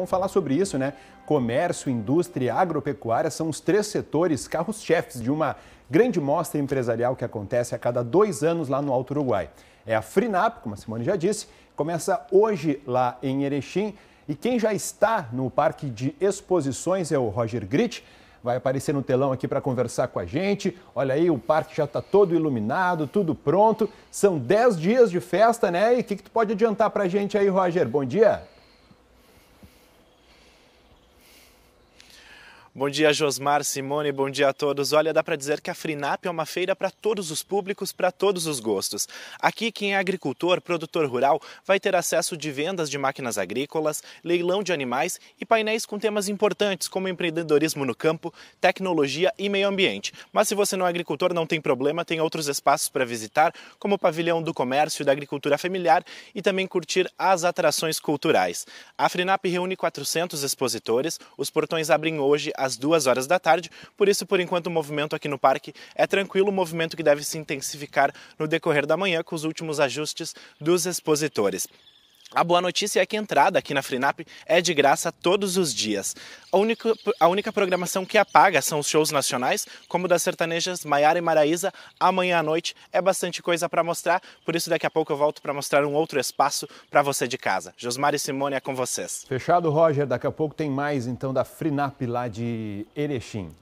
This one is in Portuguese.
vamos falar sobre isso, né? Comércio, indústria agropecuária são os três setores carros-chefes de uma grande mostra empresarial que acontece a cada dois anos lá no Alto Uruguai. É a FRINAP, como a Simone já disse, começa hoje lá em Erechim. E quem já está no Parque de Exposições é o Roger Grit, vai aparecer no telão aqui para conversar com a gente. Olha aí, o parque já está todo iluminado, tudo pronto. São 10 dias de festa, né? E o que, que tu pode adiantar para a gente aí, Roger? Bom dia! Bom dia, Josmar, Simone, bom dia a todos. Olha, dá para dizer que a Frinap é uma feira para todos os públicos, para todos os gostos. Aqui, quem é agricultor, produtor rural, vai ter acesso de vendas de máquinas agrícolas, leilão de animais e painéis com temas importantes como empreendedorismo no campo, tecnologia e meio ambiente. Mas se você não é agricultor, não tem problema, tem outros espaços para visitar, como o pavilhão do comércio e da agricultura familiar e também curtir as atrações culturais. A Frinap reúne 400 expositores, os portões abrem hoje às 2 horas da tarde. Por isso, por enquanto, o movimento aqui no parque é tranquilo, movimento que deve se intensificar no decorrer da manhã com os últimos ajustes dos expositores. A boa notícia é que a entrada aqui na Frinap é de graça todos os dias. A única, a única programação que apaga são os shows nacionais, como das sertanejas Maiara e Maraíza, amanhã à noite. É bastante coisa para mostrar, por isso daqui a pouco eu volto para mostrar um outro espaço para você de casa. Josmar e Simone é com vocês. Fechado, Roger. Daqui a pouco tem mais então da Frinap lá de Erechim.